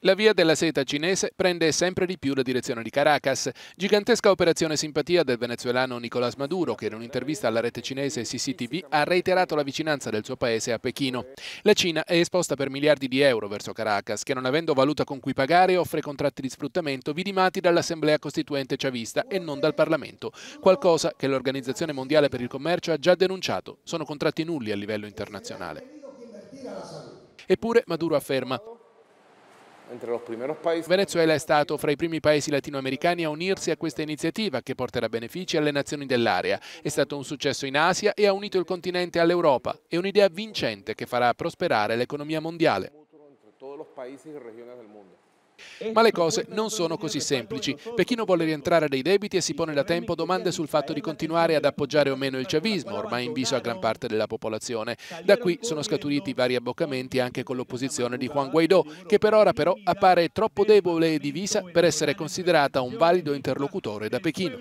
La via della seta cinese prende sempre di più la direzione di Caracas. Gigantesca operazione simpatia del venezuelano Nicolás Maduro, che in un'intervista alla rete cinese CCTV ha reiterato la vicinanza del suo paese a Pechino. La Cina è esposta per miliardi di euro verso Caracas, che non avendo valuta con cui pagare offre contratti di sfruttamento vidimati dall'Assemblea Costituente Chavista e non dal Parlamento, qualcosa che l'Organizzazione Mondiale per il Commercio ha già denunciato. Sono contratti nulli a livello internazionale. Eppure Maduro afferma Venezuela è stato fra i primi paesi latinoamericani a unirsi a questa iniziativa che porterà benefici alle nazioni dell'area. È stato un successo in Asia e ha unito il continente all'Europa. È un'idea vincente che farà prosperare l'economia mondiale. Ma le cose non sono così semplici. Pechino vuole rientrare dai debiti e si pone da tempo domande sul fatto di continuare ad appoggiare o meno il chavismo, ormai inviso a gran parte della popolazione. Da qui sono scaturiti vari abboccamenti anche con l'opposizione di Juan Guaidó, che per ora però appare troppo debole e divisa per essere considerata un valido interlocutore da Pechino.